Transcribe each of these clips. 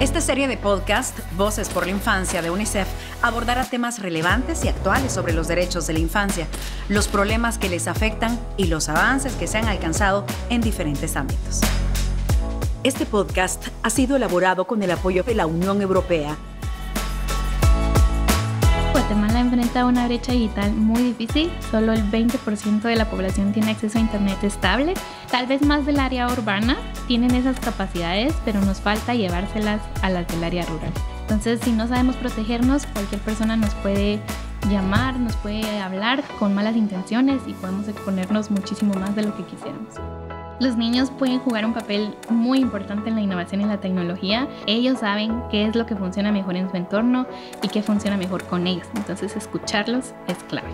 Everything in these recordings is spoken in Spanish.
Esta serie de podcast, Voces por la Infancia de UNICEF, abordará temas relevantes y actuales sobre los derechos de la infancia, los problemas que les afectan y los avances que se han alcanzado en diferentes ámbitos. Este podcast ha sido elaborado con el apoyo de la Unión Europea una brecha digital muy difícil. Solo el 20% de la población tiene acceso a Internet estable. Tal vez más del área urbana tienen esas capacidades, pero nos falta llevárselas a las del área rural. Entonces, si no sabemos protegernos, cualquier persona nos puede llamar, nos puede hablar con malas intenciones y podemos exponernos muchísimo más de lo que quisiéramos. Los niños pueden jugar un papel muy importante en la innovación y la tecnología. Ellos saben qué es lo que funciona mejor en su entorno y qué funciona mejor con ellos. Entonces escucharlos es clave.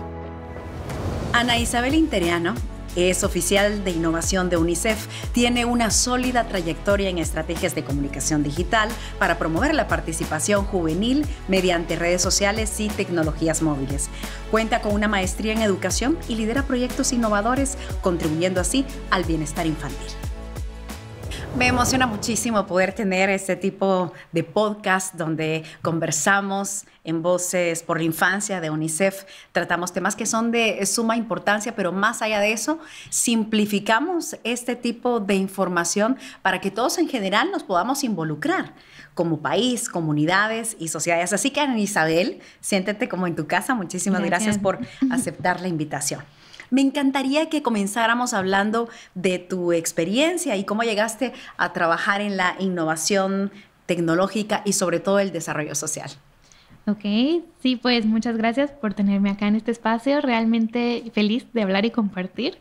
Ana Isabel Interiano es oficial de innovación de UNICEF, tiene una sólida trayectoria en estrategias de comunicación digital para promover la participación juvenil mediante redes sociales y tecnologías móviles. Cuenta con una maestría en educación y lidera proyectos innovadores, contribuyendo así al bienestar infantil. Me emociona muchísimo poder tener este tipo de podcast donde conversamos en Voces por la Infancia de UNICEF. Tratamos temas que son de suma importancia, pero más allá de eso, simplificamos este tipo de información para que todos en general nos podamos involucrar como país, comunidades y sociedades. Así que, Ana Isabel, siéntete como en tu casa. Muchísimas gracias, gracias por aceptar la invitación. Me encantaría que comenzáramos hablando de tu experiencia y cómo llegaste a trabajar en la innovación tecnológica y sobre todo el desarrollo social. Ok, sí, pues muchas gracias por tenerme acá en este espacio. Realmente feliz de hablar y compartir.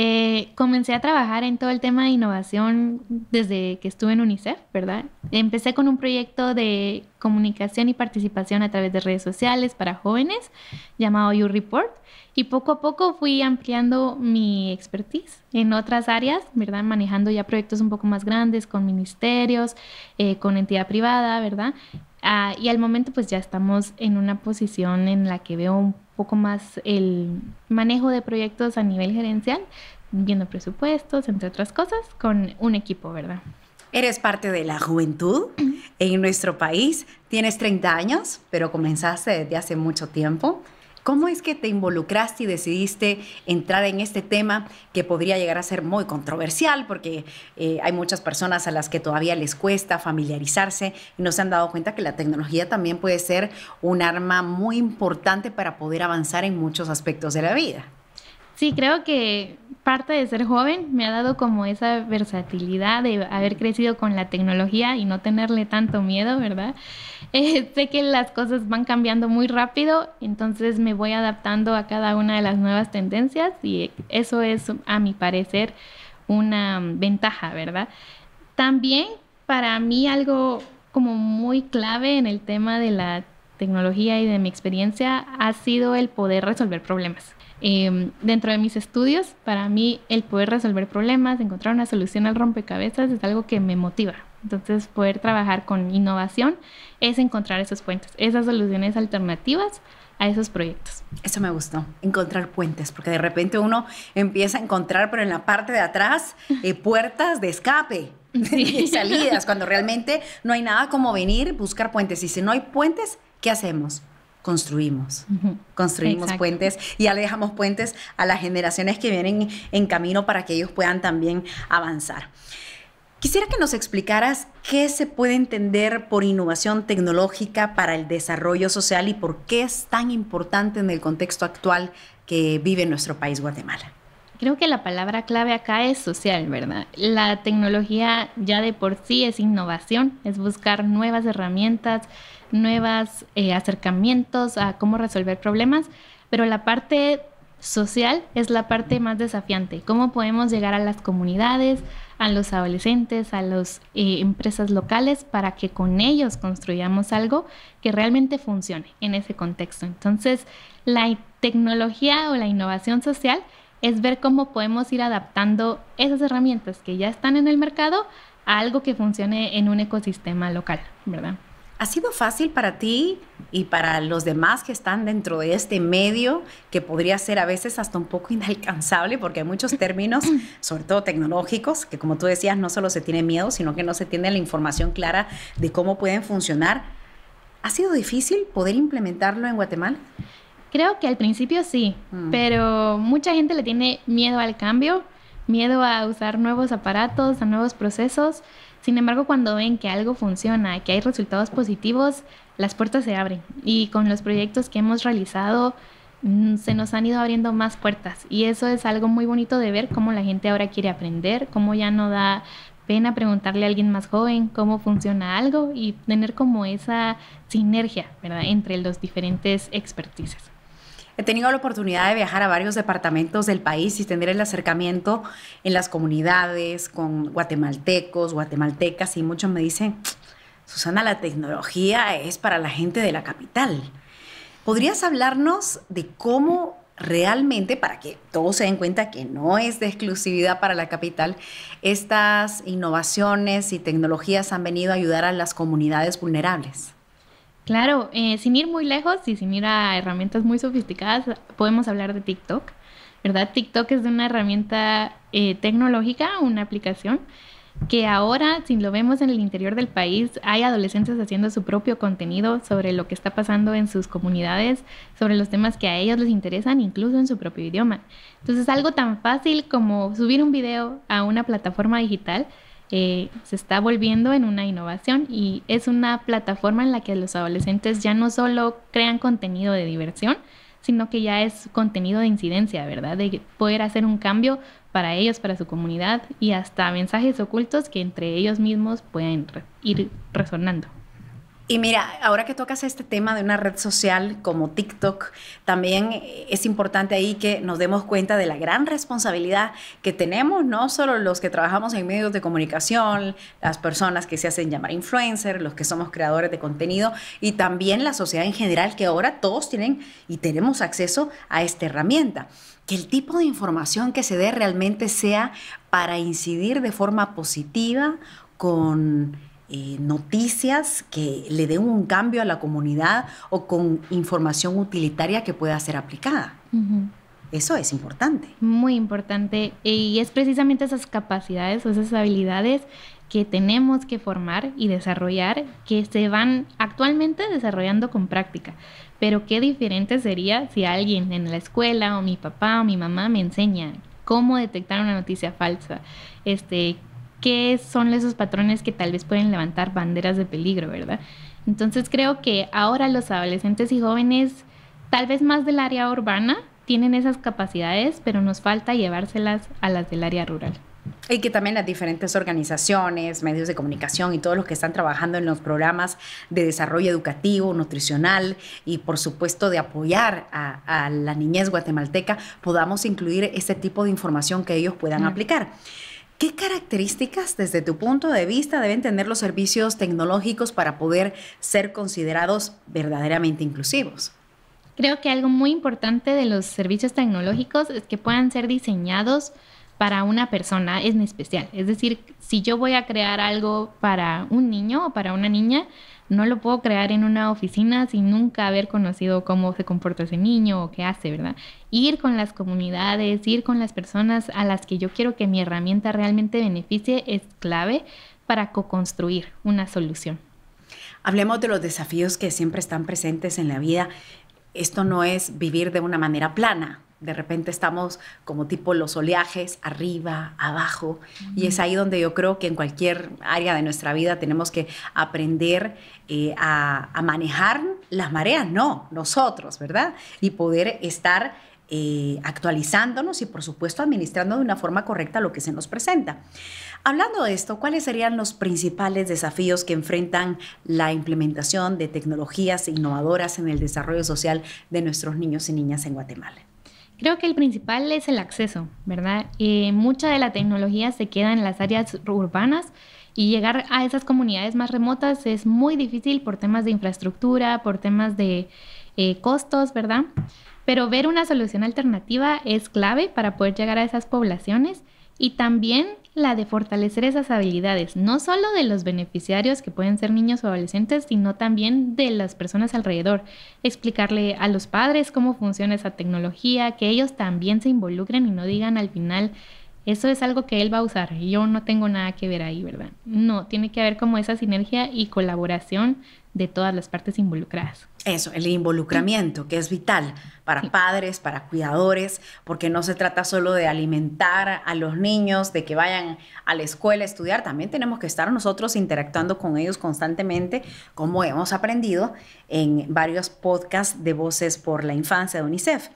Eh, comencé a trabajar en todo el tema de innovación desde que estuve en UNICEF, ¿verdad? Empecé con un proyecto de comunicación y participación a través de redes sociales para jóvenes llamado You Report y poco a poco fui ampliando mi expertise en otras áreas, ¿verdad? Manejando ya proyectos un poco más grandes con ministerios, eh, con entidad privada, ¿verdad? Ah, y al momento pues ya estamos en una posición en la que veo un poco más el manejo de proyectos a nivel gerencial, viendo presupuestos, entre otras cosas, con un equipo, ¿verdad? Eres parte de la juventud en nuestro país, tienes 30 años, pero comenzaste desde hace mucho tiempo. ¿Cómo es que te involucraste y decidiste entrar en este tema que podría llegar a ser muy controversial porque eh, hay muchas personas a las que todavía les cuesta familiarizarse y no se han dado cuenta que la tecnología también puede ser un arma muy importante para poder avanzar en muchos aspectos de la vida? Sí, creo que parte de ser joven me ha dado como esa versatilidad de haber crecido con la tecnología y no tenerle tanto miedo, ¿verdad? Eh, sé que las cosas van cambiando muy rápido, entonces me voy adaptando a cada una de las nuevas tendencias y eso es, a mi parecer, una ventaja, ¿verdad? También para mí algo como muy clave en el tema de la tecnología y de mi experiencia ha sido el poder resolver problemas. Em, dentro de mis estudios, para mí el poder resolver problemas, encontrar una solución al rompecabezas es algo que me motiva. Entonces, poder trabajar con innovación es encontrar esos puentes, esas soluciones alternativas a esos proyectos. Eso me gustó, encontrar puentes, porque de repente uno empieza a encontrar, pero en la parte de atrás, eh, puertas de escape. y salidas, cuando realmente no hay nada como venir, buscar puentes. Y si no hay puentes, ¿qué hacemos? construimos. Construimos puentes y alejamos puentes a las generaciones que vienen en camino para que ellos puedan también avanzar. Quisiera que nos explicaras qué se puede entender por innovación tecnológica para el desarrollo social y por qué es tan importante en el contexto actual que vive nuestro país Guatemala. Creo que la palabra clave acá es social, ¿verdad? La tecnología ya de por sí es innovación, es buscar nuevas herramientas, nuevos eh, acercamientos a cómo resolver problemas, pero la parte social es la parte más desafiante. ¿Cómo podemos llegar a las comunidades, a los adolescentes, a las eh, empresas locales para que con ellos construyamos algo que realmente funcione en ese contexto? Entonces, la tecnología o la innovación social es ver cómo podemos ir adaptando esas herramientas que ya están en el mercado a algo que funcione en un ecosistema local, ¿verdad? ¿Ha sido fácil para ti y para los demás que están dentro de este medio, que podría ser a veces hasta un poco inalcanzable, porque hay muchos términos, sobre todo tecnológicos, que como tú decías, no solo se tiene miedo, sino que no se tiene la información clara de cómo pueden funcionar? ¿Ha sido difícil poder implementarlo en Guatemala? Creo que al principio sí, mm. pero mucha gente le tiene miedo al cambio, miedo a usar nuevos aparatos, a nuevos procesos. Sin embargo, cuando ven que algo funciona, que hay resultados positivos, las puertas se abren. Y con los proyectos que hemos realizado, mm, se nos han ido abriendo más puertas. Y eso es algo muy bonito de ver cómo la gente ahora quiere aprender, cómo ya no da pena preguntarle a alguien más joven cómo funciona algo y tener como esa sinergia, entre los diferentes expertices. He tenido la oportunidad de viajar a varios departamentos del país y tener el acercamiento en las comunidades con guatemaltecos, guatemaltecas, y muchos me dicen, Susana, la tecnología es para la gente de la capital. ¿Podrías hablarnos de cómo realmente, para que todos se den cuenta que no es de exclusividad para la capital, estas innovaciones y tecnologías han venido a ayudar a las comunidades vulnerables? Claro, eh, sin ir muy lejos y sin ir a herramientas muy sofisticadas, podemos hablar de TikTok, ¿verdad? TikTok es una herramienta eh, tecnológica, una aplicación, que ahora, si lo vemos en el interior del país, hay adolescentes haciendo su propio contenido sobre lo que está pasando en sus comunidades, sobre los temas que a ellos les interesan, incluso en su propio idioma. Entonces, algo tan fácil como subir un video a una plataforma digital eh, se está volviendo en una innovación y es una plataforma en la que los adolescentes ya no solo crean contenido de diversión, sino que ya es contenido de incidencia, ¿verdad? De poder hacer un cambio para ellos, para su comunidad y hasta mensajes ocultos que entre ellos mismos pueden ir resonando. Y mira, ahora que tocas este tema de una red social como TikTok, también es importante ahí que nos demos cuenta de la gran responsabilidad que tenemos, no solo los que trabajamos en medios de comunicación, las personas que se hacen llamar influencers, los que somos creadores de contenido y también la sociedad en general, que ahora todos tienen y tenemos acceso a esta herramienta que el tipo de información que se dé realmente sea para incidir de forma positiva con eh, noticias que le den un cambio a la comunidad o con información utilitaria que pueda ser aplicada. Eso es importante. Muy importante. Y es precisamente esas capacidades o esas habilidades que tenemos que formar y desarrollar, que se van actualmente desarrollando con práctica. Pero qué diferente sería si alguien en la escuela o mi papá o mi mamá me enseñan cómo detectar una noticia falsa, este, son esos patrones que tal vez pueden levantar banderas de peligro, ¿verdad? Entonces creo que ahora los adolescentes y jóvenes, tal vez más del área urbana, tienen esas capacidades, pero nos falta llevárselas a las del área rural. Y que también las diferentes organizaciones, medios de comunicación y todos los que están trabajando en los programas de desarrollo educativo, nutricional y por supuesto de apoyar a, la niñez guatemalteca, podamos incluir ese tipo de información que ellos puedan aplicar. ¿Qué características desde tu punto de vista deben tener los servicios tecnológicos para poder ser considerados verdaderamente inclusivos? Creo que algo muy importante de los servicios tecnológicos es que puedan ser diseñados para una persona en especial. Es decir, si yo voy a crear algo para un niño o para una niña, no lo puedo crear en una oficina sin nunca haber conocido cómo se comporta ese niño o qué hace, ¿verdad? Ir con las comunidades, ir con las personas a las que yo quiero que mi herramienta realmente beneficie es clave para co-construir una solución. Hablemos de los desafíos que siempre están presentes en la vida. Esto no es vivir de una manera plana, de repente estamos como tipo los oleajes, arriba, abajo, y es ahí donde yo creo que en cualquier área de nuestra vida tenemos que aprender eh, a, manejar las mareas, no, nosotros, ¿verdad? Y poder estar eh, actualizándonos y por supuesto administrando de una forma correcta lo que se nos presenta. Hablando de esto, ¿cuáles serían los principales desafíos que enfrentan la implementación de tecnologías innovadoras en el desarrollo social de nuestros niños y niñas en Guatemala? Creo que el principal es el acceso, ¿verdad? Eh, mucha de la tecnología se queda en las áreas urbanas y llegar a esas comunidades más remotas es muy difícil por temas de infraestructura, por temas de eh, costos, ¿verdad? Pero ver una solución alternativa es clave para poder llegar a esas poblaciones y también la de fortalecer esas habilidades, no solo de los beneficiarios que pueden ser niños o adolescentes, sino también de las personas alrededor. Explicarle a los padres cómo funciona esa tecnología, que ellos también se involucren y no digan al final, eso es algo que él va a usar, yo no tengo nada que ver ahí, ¿verdad? No, tiene que haber como esa sinergia y colaboración de todas las partes involucradas. Eso, el involucramiento, que es vital para padres, para cuidadores, porque no se trata solo de alimentar a los niños, de que vayan a la escuela a estudiar, también tenemos que estar nosotros interactuando con ellos constantemente, como hemos aprendido en varios podcasts de Voces por la Infancia de UNICEF.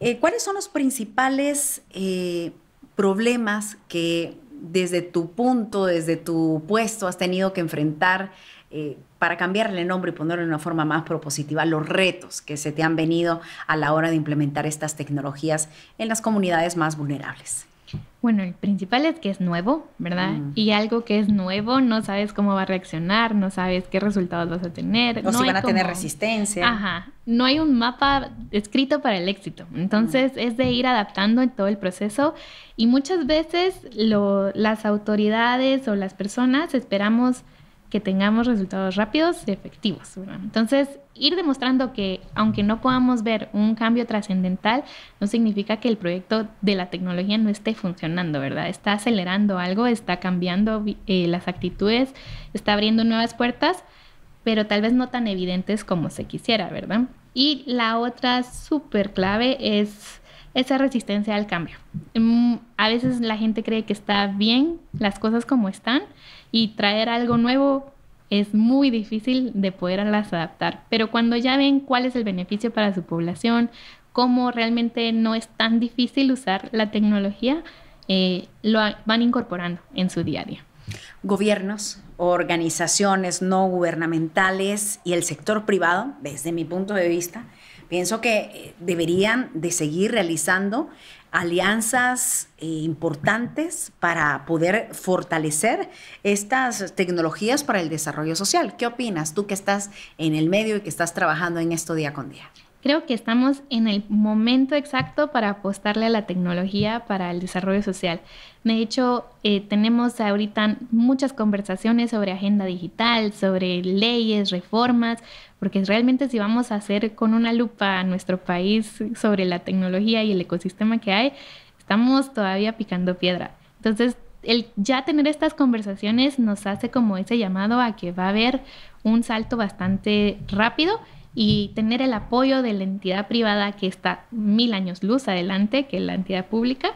Eh, ¿Cuáles son los principales eh, problemas que desde tu punto, desde tu puesto, has tenido que enfrentar? Eh, para cambiarle el nombre y ponerlo de una forma más propositiva, los retos que se te han venido a la hora de implementar estas tecnologías en las comunidades más vulnerables? Bueno, el principal es que es nuevo, ¿verdad? Mm. Y algo que es nuevo, no sabes cómo va a reaccionar, no sabes qué resultados vas a tener. No, no si van a tener resistencia. Ajá. No hay un mapa escrito para el éxito. Entonces, mm. es de ir adaptando en todo el proceso. Y muchas veces las autoridades o las personas esperamos que tengamos resultados rápidos y efectivos. Entonces, ir demostrando que aunque no podamos ver un cambio trascendental, no significa que el proyecto de la tecnología no esté funcionando, ¿verdad? Está acelerando algo, está cambiando eh, las actitudes, está abriendo nuevas puertas, pero tal vez no tan evidentes como se quisiera, ¿verdad? Y la otra súper clave es esa resistencia al cambio. Mm, a veces la gente cree que está bien las cosas como están y traer algo nuevo es muy difícil de poderlas adaptar, pero cuando ya ven cuál es el beneficio para su población, cómo realmente no es tan difícil usar la tecnología, eh, lo van incorporando en su día a día. Gobiernos, organizaciones no gubernamentales y el sector privado, desde mi punto de vista, Pienso que eh, deberían de seguir realizando alianzas eh, importantes para poder fortalecer estas tecnologías para el desarrollo social. ¿Qué opinas tú que estás en el medio y que estás trabajando en esto día con día? Creo que estamos en el momento exacto para apostarle a la tecnología para el desarrollo social. De hecho, eh, tenemos ahorita muchas conversaciones sobre agenda digital, sobre leyes, reformas, porque realmente si vamos a hacer con una lupa a nuestro país sobre la tecnología y el ecosistema que hay, estamos todavía picando piedra. Entonces, el ya tener estas conversaciones nos hace como ese llamado a que va a haber un salto bastante rápido y tener el apoyo de la entidad privada que está mil años luz adelante que la entidad pública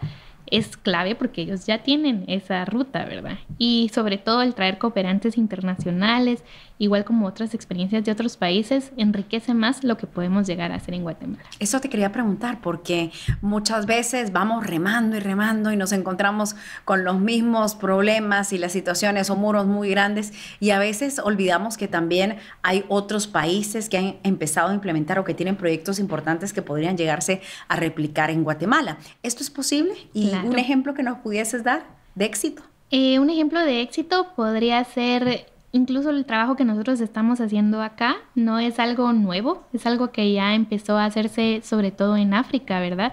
es clave porque ellos ya tienen esa ruta, ¿verdad? Y sobre todo el traer cooperantes internacionales, igual como otras experiencias de otros países, enriquece más lo que podemos llegar a hacer en Guatemala. Eso te quería preguntar, porque muchas veces vamos remando y remando y nos encontramos con los mismos problemas y las situaciones o muros muy grandes y a veces olvidamos que también hay otros países que han empezado a implementar o que tienen proyectos importantes que podrían llegarse a replicar en Guatemala. ¿Esto es posible? ¿Y un ejemplo que nos pudieses dar de éxito? Eh, un ejemplo de éxito podría ser incluso el trabajo que nosotros estamos haciendo acá no es algo nuevo, es algo que ya empezó a hacerse sobre todo en África, ¿verdad?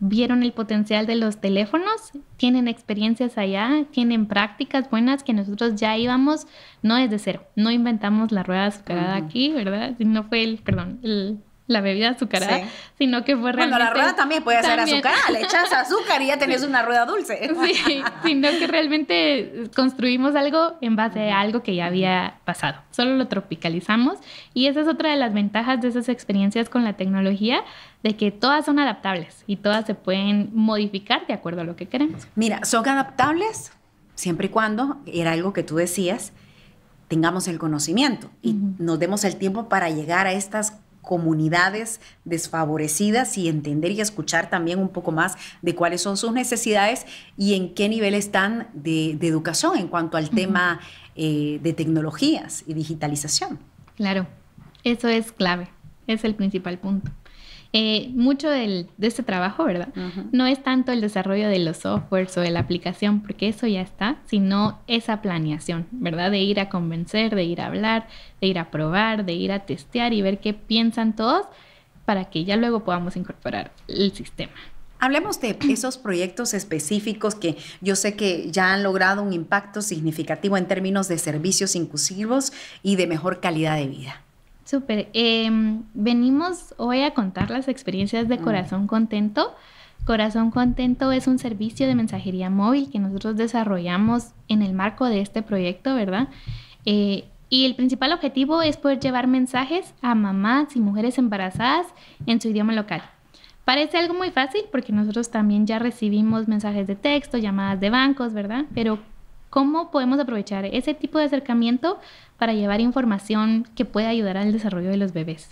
Vieron el potencial de los teléfonos, tienen experiencias allá, tienen prácticas buenas que nosotros ya íbamos, no desde cero, no inventamos la rueda azucarada aquí, ¿verdad? No fue el, perdón, el la bebida azucarada, sino que fue realmente... Bueno, la rueda también puede ser azúcar. azucarada, le echas azúcar y ya tenés una rueda dulce. Sí, sino que realmente construimos algo en base a algo que ya había pasado, solo lo tropicalizamos y esa es otra de las ventajas de esas experiencias con la tecnología, de que todas son adaptables y todas se pueden modificar de acuerdo a lo que queremos. Mira, son adaptables siempre y cuando, era algo que tú decías, tengamos el conocimiento y nos demos el tiempo para llegar a estas comunidades desfavorecidas y entender y escuchar también un poco más de cuáles son sus necesidades y en qué nivel están de, educación en cuanto al tema eh, de tecnologías y digitalización. Claro, eso es clave, es el principal punto. Eh, mucho de este trabajo, ¿verdad? No es tanto el desarrollo de los softwares o de la aplicación, porque eso ya está, sino esa planeación, ¿verdad? De ir a convencer, de ir a hablar, de ir a probar, de ir a testear y ver qué piensan todos para que ya luego podamos incorporar el sistema. Hablemos de esos proyectos específicos que yo sé que ya han logrado un impacto significativo en términos de servicios inclusivos y de mejor calidad de vida. Súper. Em, venimos hoy a contar las experiencias de mm. Corazón Contento. Corazón Contento es un servicio de mensajería móvil que nosotros desarrollamos en el marco de este proyecto, ¿verdad? Eh, y el principal objetivo es poder llevar mensajes a mamás y mujeres embarazadas en su idioma local. Parece algo muy fácil porque nosotros también ya recibimos mensajes de texto, llamadas de bancos, ¿verdad? Pero ¿Cómo podemos aprovechar ese tipo de acercamiento para llevar información que pueda ayudar al desarrollo de los bebés?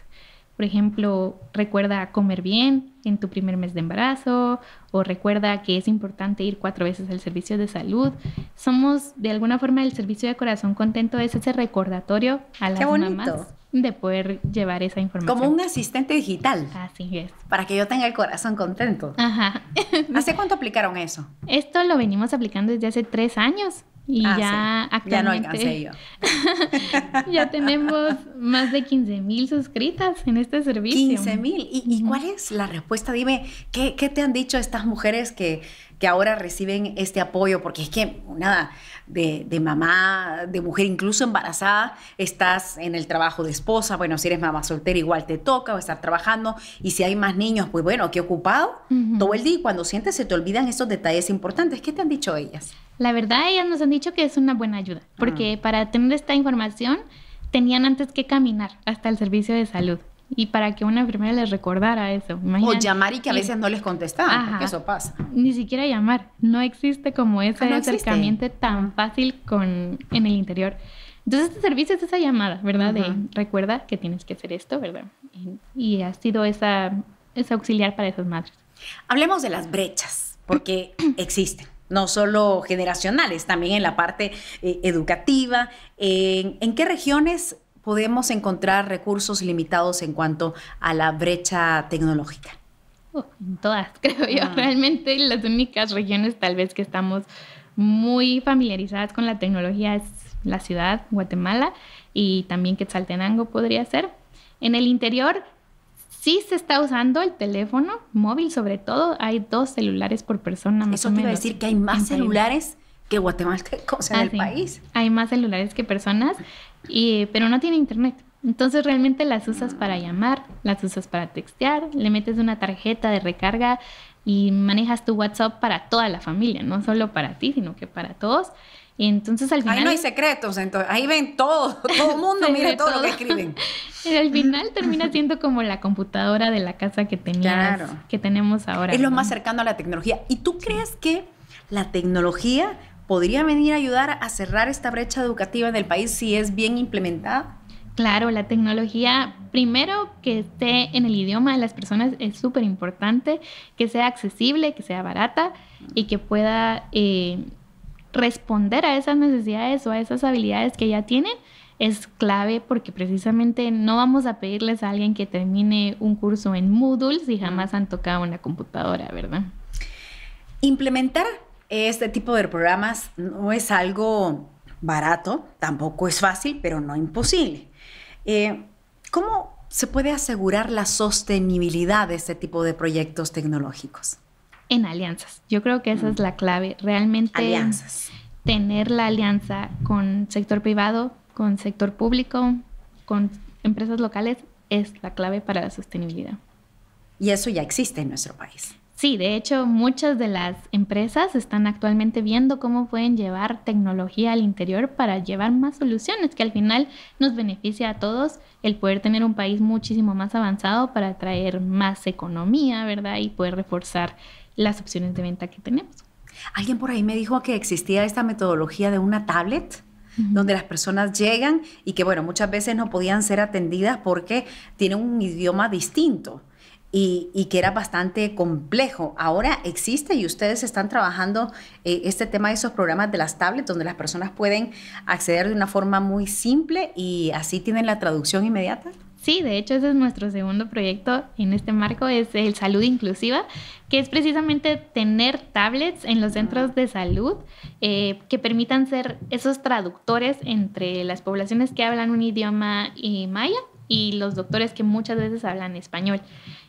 Por ejemplo, recuerda comer bien en tu primer mes de embarazo o recuerda que es importante ir cuatro veces al servicio de salud. Somos, de alguna forma, el servicio de corazón contento es ese recordatorio a las mamás de poder llevar esa información. Como un asistente digital. Así es. Para que yo tenga el corazón contento. Ajá. ¿Hace cuánto aplicaron eso? Esto lo venimos aplicando desde hace tres años. Y ah, ya actualmente. Ya no alcancé yo. ya tenemos más de 15 mil suscritas en este servicio. 15 mil. ¿Y, cuál es la respuesta? Dime, ¿qué, ¿qué, te han dicho estas mujeres que que ahora reciben este apoyo, porque es que nada, de, mamá, de mujer incluso embarazada, estás en el trabajo de esposa, bueno, si eres mamá soltera igual te toca o estar trabajando, y si hay más niños, pues bueno, qué ocupado todo el día y cuando sientes se te olvidan esos detalles importantes. ¿Qué te han dicho ellas? La verdad, ellas nos han dicho que es una buena ayuda, porque ah. para tener esta información tenían antes que caminar hasta el servicio de salud y para que una enfermera les recordara eso. O llamar y que a veces no les contestaban, porque eso pasa. Ni siquiera llamar. No existe como ah, ese acercamiento tan fácil con, en el interior. Entonces, este servicio es esa llamada, ¿verdad? De recuerda que tienes que hacer esto, ¿verdad? Y, ha sido esa, esa auxiliar para esas madres. Hablemos de las brechas, porque existen no solo generacionales, también en la parte eh, educativa. ¿En qué regiones podemos encontrar recursos limitados en cuanto a la brecha tecnológica? en todas, creo yo. Ah. Realmente las únicas regiones tal vez que estamos muy familiarizadas con la tecnología es la ciudad, Guatemala, y también Quetzaltenango podría ser. En el interior sí se está usando el teléfono móvil, sobre todo hay dos celulares por persona más Eso quiere decir que hay más celulares que Guatemala, o en ah, el país. Hay más celulares que personas y, eh, pero no tiene internet. Entonces realmente las usas para llamar, las usas para textear, le metes una tarjeta de recarga y manejas tu WhatsApp para toda la familia, no solo para ti, sino que para todos. Y entonces al final... Ahí no hay secretos, entonces ahí ven todo, todo el mundo mira todo, lo que escriben. al final termina siendo como la computadora de la casa que que tenemos ahora. Es lo más cercano a la tecnología. ¿Y tú crees que la tecnología podría venir a ayudar a cerrar esta brecha educativa en el país si es bien implementada? Claro, la tecnología, primero que esté en el idioma de las personas es súper importante, que sea accesible, que sea barata y que pueda eh, responder a esas necesidades o a esas habilidades que ya tienen es clave porque precisamente no vamos a pedirles a alguien que termine un curso en Moodle si jamás han tocado una computadora, ¿verdad? Implementar este tipo de programas no es algo barato, tampoco es fácil, pero no imposible. Eh, ¿Cómo se puede asegurar la sostenibilidad de este tipo de proyectos tecnológicos? En alianzas. Yo creo que esa es mm. la clave. Realmente alianzas. tener la alianza con sector privado, con sector público, con empresas locales es la clave para la sostenibilidad. Y eso ya existe en nuestro país. Sí, de hecho, muchas de las empresas están actualmente viendo cómo pueden llevar tecnología al interior para llevar más soluciones que al final nos beneficia a todos el poder tener un país muchísimo más avanzado para atraer más economía, ¿verdad? Y poder reforzar las opciones de venta que tenemos. Alguien por ahí me dijo que existía esta metodología de una tablet donde las personas llegan y que, bueno, muchas veces no podían ser atendidas porque tienen un idioma distinto y, que era bastante complejo. Ahora existe y ustedes están trabajando eh, este tema de esos programas de las tablets donde las personas pueden acceder de una forma muy simple y así tienen la traducción inmediata. Sí, de hecho ese es nuestro segundo proyecto en este marco, es el Salud Inclusiva, que es precisamente tener tablets en los centros ah. de salud eh, que permitan ser esos traductores entre las poblaciones que hablan un idioma eh, maya y los doctores que muchas veces hablan español.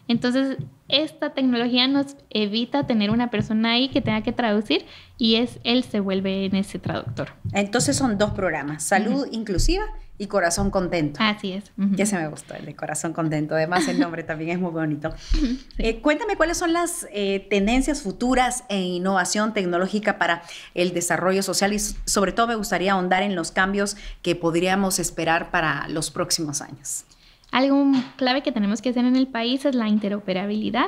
Entonces, esta tecnología nos evita tener una persona ahí que tenga que traducir y es él se vuelve en ese traductor. Entonces son dos programas, salud inclusiva y corazón contento. Así es. Ya se me gustó el de corazón contento. Además, el nombre también es muy bonito. Eh, cuéntame cuáles son las eh, tendencias futuras en innovación tecnológica para el desarrollo social y sobre todo me gustaría ahondar en los cambios que podríamos esperar para los próximos años. Algo clave que tenemos que hacer en el país es la interoperabilidad.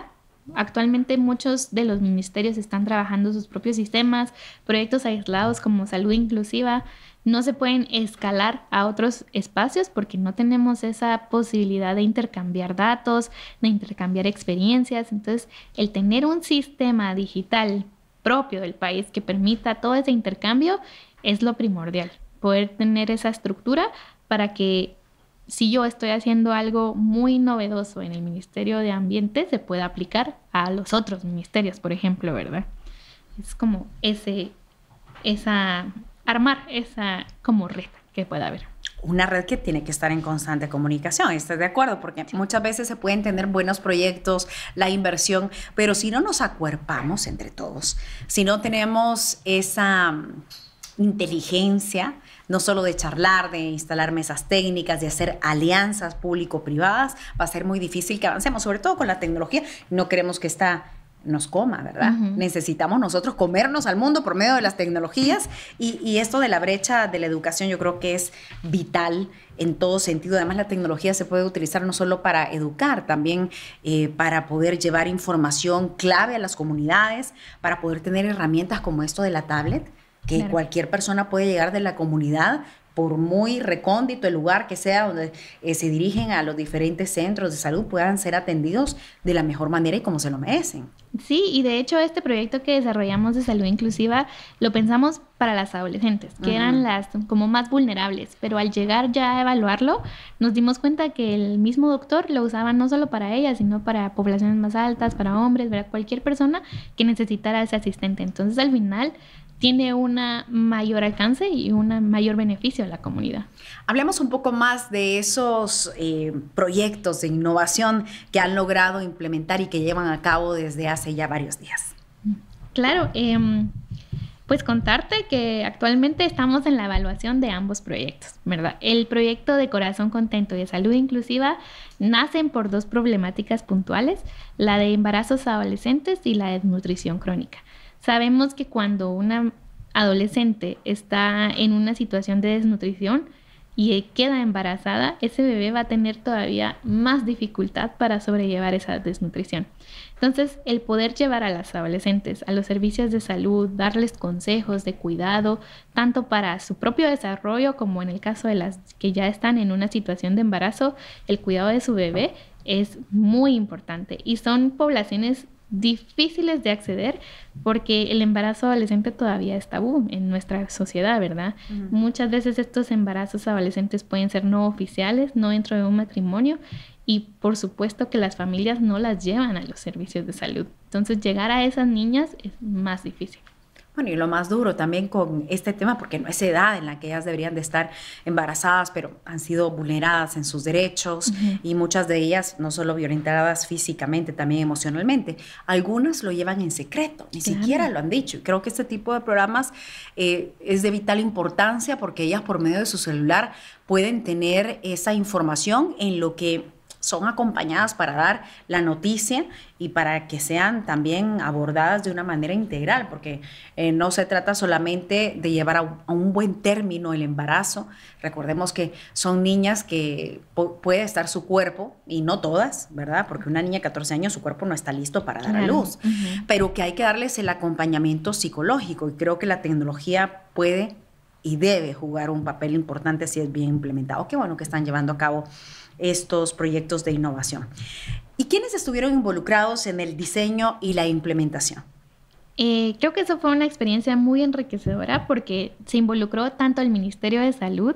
Actualmente muchos de los ministerios están trabajando sus propios sistemas, proyectos aislados como salud inclusiva, no se pueden escalar a otros espacios porque no tenemos esa posibilidad de intercambiar datos, de intercambiar experiencias. Entonces, el tener un sistema digital propio del país que permita todo ese intercambio es lo primordial. Poder tener esa estructura para que si yo estoy haciendo algo muy novedoso en el Ministerio de Ambiente, se puede aplicar a los otros ministerios, por ejemplo, ¿verdad? Es como ese, esa, armar esa como red que pueda haber una red que tiene que estar en constante comunicación, ¿estás de acuerdo? Porque muchas veces se pueden tener buenos proyectos, la inversión, pero si no nos acuerpamos entre todos, si no tenemos esa inteligencia, no solo de charlar, de instalar mesas técnicas, de hacer alianzas público-privadas, va a ser muy difícil que avancemos, sobre todo con la tecnología. No queremos que esta nos coma, ¿verdad? Necesitamos nosotros comernos al mundo por medio de las tecnologías y, esto de la brecha de la educación yo creo que es vital en todo sentido. Además, la tecnología se puede utilizar no solo para educar, también eh, para poder llevar información clave a las comunidades, para poder tener herramientas como esto de la tablet que cualquier persona puede llegar de la comunidad por muy recóndito el lugar que sea donde eh, se dirigen a los diferentes centros de salud, puedan ser atendidos de la mejor manera y como se lo merecen. Sí, y de hecho este proyecto que desarrollamos de salud inclusiva lo pensamos para las adolescentes, que eran las como más vulnerables, pero al llegar ya a evaluarlo, nos dimos cuenta que el mismo doctor lo usaba no solo para ellas, sino para poblaciones más altas, para hombres, para cualquier persona que necesitara ese asistente. Entonces al final tiene un mayor alcance y un mayor beneficio a la comunidad. Hablemos un poco más de esos eh, proyectos de innovación que han logrado implementar y que llevan a cabo desde hace ya varios días. Claro, em, pues contarte que actualmente estamos en la evaluación de ambos proyectos, ¿verdad? El proyecto de Corazón Contento y de Salud Inclusiva nacen por dos problemáticas puntuales, la de embarazos adolescentes y la de desnutrición crónica. Sabemos que cuando una adolescente está en una situación de desnutrición y queda embarazada, ese bebé va a tener todavía más dificultad para sobrellevar esa desnutrición. Entonces, el poder llevar a las adolescentes a los servicios de salud, darles consejos de cuidado, tanto para su propio desarrollo como en el caso de las que ya están en una situación de embarazo, el cuidado de su bebé es muy importante y son poblaciones difíciles de acceder porque el embarazo adolescente todavía es tabú en nuestra sociedad, ¿verdad? Muchas veces estos embarazos adolescentes pueden ser no oficiales, no dentro de un matrimonio y por supuesto que las familias no las llevan a los servicios de salud. Entonces llegar a esas niñas es más difícil. Bueno, y lo más duro también con este tema, porque no es edad en la que ellas deberían de estar embarazadas, pero han sido vulneradas en sus derechos y muchas de ellas no solo violentadas físicamente, también emocionalmente. Algunas lo llevan en secreto, ni siquiera lo han dicho. Y creo que este tipo de programas eh, es de vital importancia porque ellas por medio de su celular pueden tener esa información en lo que son acompañadas para dar la noticia y para que sean también abordadas de una manera integral, porque eh, no se trata solamente de llevar a, un buen término el embarazo. Recordemos que son niñas que puede estar su cuerpo, y no todas, ¿verdad? Porque una niña de 14 años su cuerpo no está listo para dar a luz, pero que hay que darles el acompañamiento psicológico y creo que la tecnología puede y debe jugar un papel importante si es bien implementado. Qué bueno que están llevando a cabo estos proyectos de innovación. ¿Y quiénes estuvieron involucrados en el diseño y la implementación? Eh, creo que eso fue una experiencia muy enriquecedora porque se involucró tanto el Ministerio de Salud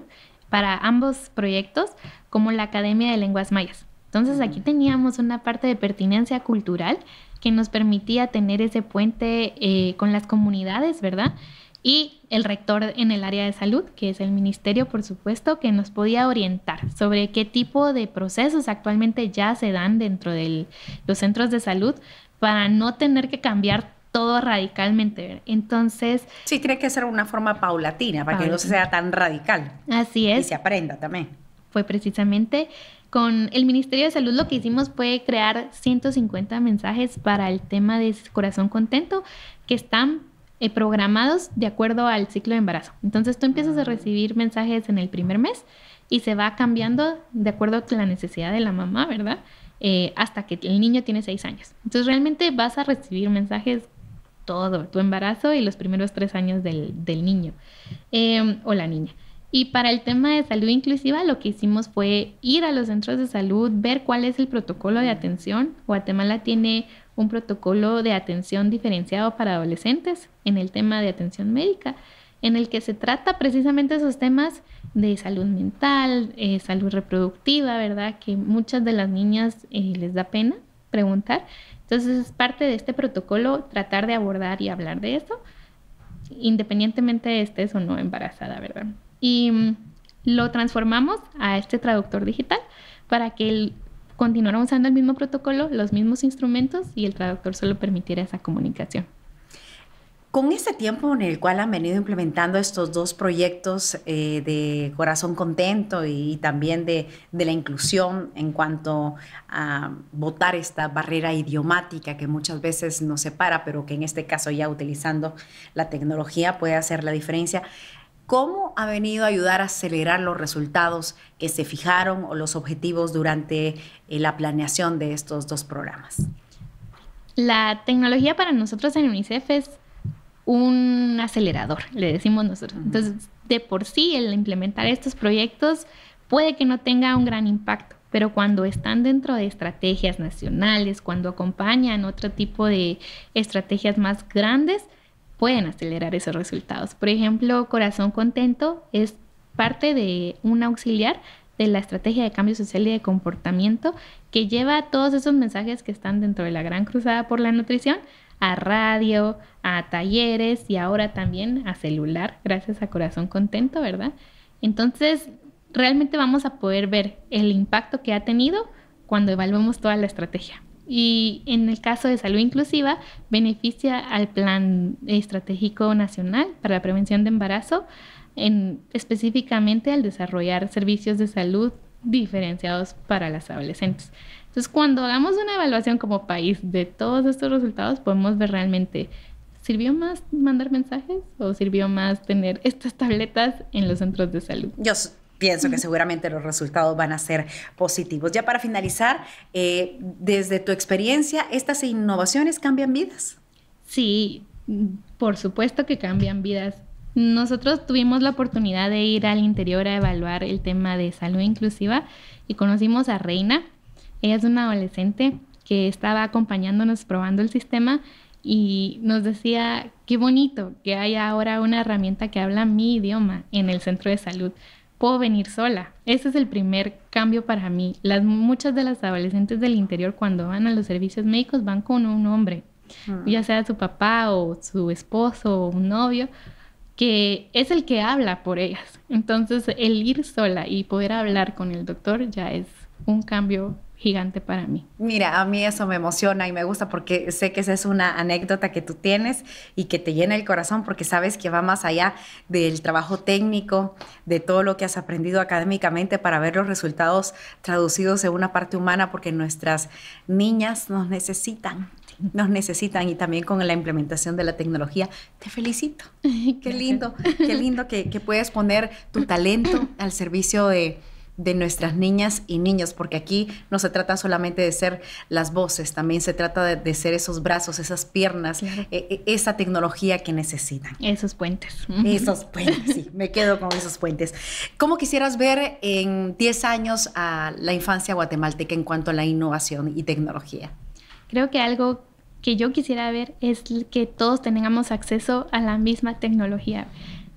para ambos proyectos como la Academia de Lenguas Mayas. Entonces aquí teníamos una parte de pertinencia cultural que nos permitía tener ese puente eh, con las comunidades, ¿verdad? Y el rector en el área de salud, que es el ministerio, por supuesto, que nos podía orientar sobre qué tipo de procesos actualmente ya se dan dentro de los centros de salud para no tener que cambiar todo radicalmente. Entonces... Sí, tiene que ser una forma paulatina, para que no sea tan radical. Así es. Y se aprenda también. Fue precisamente con el Ministerio de Salud lo que hicimos fue crear 150 mensajes para el tema de corazón contento que están eh, programados de acuerdo al ciclo de embarazo. Entonces tú empiezas a ah. recibir mensajes en el primer mes y se va cambiando de acuerdo a la necesidad de la mamá, ¿verdad? Eh, hasta que el niño tiene seis años. Entonces realmente vas a recibir mensajes todo, tu embarazo y los primeros tres años del, niño em, o la niña. Y para el tema de salud inclusiva, lo que hicimos fue ir a los centros de salud, ver cuál es el protocolo de mm. atención. Guatemala tiene un protocolo de atención diferenciado para adolescentes en el tema de atención médica, en el que se trata precisamente esos temas de salud mental, eh, salud reproductiva, ¿verdad? Que muchas de las niñas eh, les da pena preguntar. Entonces es parte de este protocolo tratar de abordar y hablar de eso, independientemente de estés o no embarazada, ¿verdad? Y mm, lo transformamos a este traductor digital para que el continuaron usando el mismo protocolo, los mismos instrumentos y el traductor solo permitiera esa comunicación. Con este tiempo en el cual han venido implementando estos dos proyectos eh, de corazón contento y, también de, de, la inclusión en cuanto a votar esta barrera idiomática que muchas veces nos separa, pero que en este caso ya utilizando la tecnología puede hacer la diferencia, ¿Cómo ha venido a ayudar a acelerar los resultados que se fijaron o los objetivos durante eh, la planeación de estos dos programas? La tecnología para nosotros en UNICEF es un acelerador, le decimos nosotros. Entonces, de por sí, el implementar estos proyectos puede que no tenga un gran impacto, pero cuando están dentro de estrategias nacionales, cuando acompañan otro tipo de estrategias más grandes, pueden acelerar esos resultados. Por ejemplo, corazón contento es parte de un auxiliar de la estrategia de cambio social y de comportamiento que lleva todos esos mensajes que están dentro de la gran cruzada por la nutrición a radio, a talleres y ahora también a celular, gracias a Corazón Contento, ¿verdad? Entonces, realmente vamos a poder ver el impacto que ha tenido cuando evaluemos toda la estrategia y en el caso de salud inclusiva beneficia al Plan Estratégico Nacional para la Prevención de Embarazo, en, específicamente al desarrollar servicios de salud diferenciados para las adolescentes. Entonces, cuando hagamos una evaluación como país de todos estos resultados, podemos ver realmente, ¿sirvió más mandar mensajes o sirvió más tener estas tabletas en los centros de salud? pienso que seguramente los resultados van a ser positivos. Ya para finalizar, eh, desde tu experiencia, ¿estas innovaciones cambian vidas? Sí, por supuesto que cambian vidas. Nosotros tuvimos la oportunidad de ir al interior a evaluar el tema de salud inclusiva y conocimos a Reina. Ella es una adolescente que estaba acompañándonos probando el sistema y nos decía, qué bonito que haya ahora una herramienta que habla mi idioma en el centro de salud puedo venir sola. Ese es el primer cambio para mí. Las muchas de las adolescentes del interior cuando van a los servicios médicos van con un hombre, ah. ya sea su papá o su esposo o un novio, que es el que habla por ellas. Entonces, el ir sola y poder hablar con el doctor ya es un cambio gigante para mí. Mira, a mí eso me emociona y me gusta porque sé que esa es una anécdota que tú tienes y que te llena el corazón porque sabes que va más allá del trabajo técnico, de todo lo que has aprendido académicamente para ver los resultados traducidos en una parte humana porque nuestras niñas nos necesitan nos necesitan y también con la implementación de la tecnología. Te felicito. Qué lindo, qué lindo que, que puedes poner tu talento al servicio de, de nuestras niñas y niños, porque aquí no se trata solamente de ser las voces, también se trata de, ser esos brazos, esas piernas, eh, eh, esa tecnología que necesitan. Esos puentes. Esos puentes, sí, me quedo con esos puentes. ¿Cómo quisieras ver en 10 años a la infancia guatemalteca en cuanto a la innovación y tecnología? Creo que algo que yo quisiera ver es que todos tengamos acceso a la misma tecnología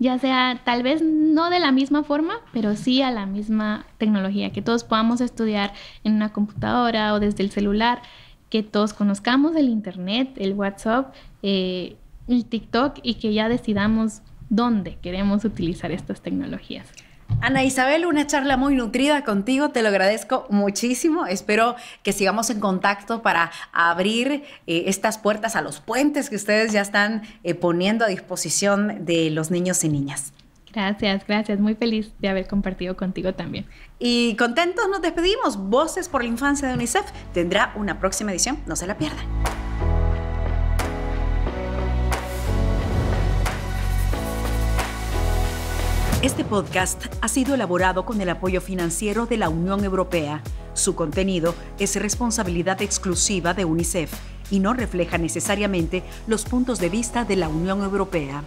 ya sea tal vez no de la misma forma, pero sí a la misma tecnología, que todos podamos estudiar en una computadora o desde el celular, que todos conozcamos el Internet, el WhatsApp, eh, el TikTok y que ya decidamos dónde queremos utilizar estas tecnologías. Ana Isabel, una charla muy nutrida contigo, te lo agradezco muchísimo. Espero que sigamos en contacto para abrir eh, estas puertas a los puentes que ustedes ya están eh, poniendo a disposición de los niños y niñas. Gracias, gracias. Muy feliz de haber compartido contigo también. Y contentos nos despedimos. Voces por la Infancia de UNICEF tendrá una próxima edición. No se la pierdan. Este podcast ha sido elaborado con el apoyo financiero de la Unión Europea. Su contenido es responsabilidad exclusiva de UNICEF y no refleja necesariamente los puntos de vista de la Unión Europea.